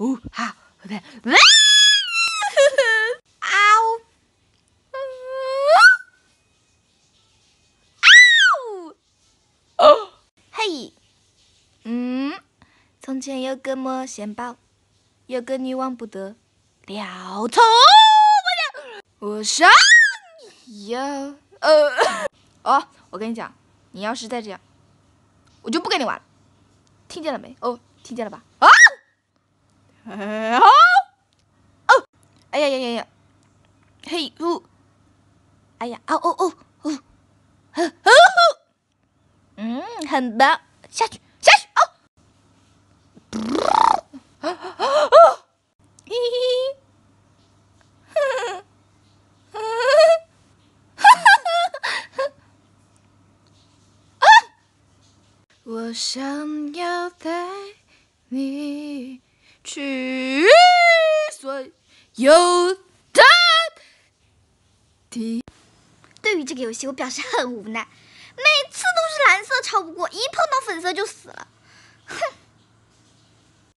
呜哈，对，哇，呜呜，嗷，呜，嗷，哦，嘿，嗯，从前有个魔仙堡，有个女王不得了，头，不讲，我杀你哟，呃，哦，我跟你讲，你要是再这样，我就不跟你玩了，听见了没？哦，听见了吧？啊？哦，哎呀呀呀呀，嘿哟，哎呀啊哦哦哦，呵嗯，很棒，下去下去哦，啊啊啊，嘿嘿，哼哼，哈哈哈哈哈，啊，我想要带你。所有的敌。对于这个游戏，我表示很无奈，每次都是蓝色超不过，一碰到粉色就死了。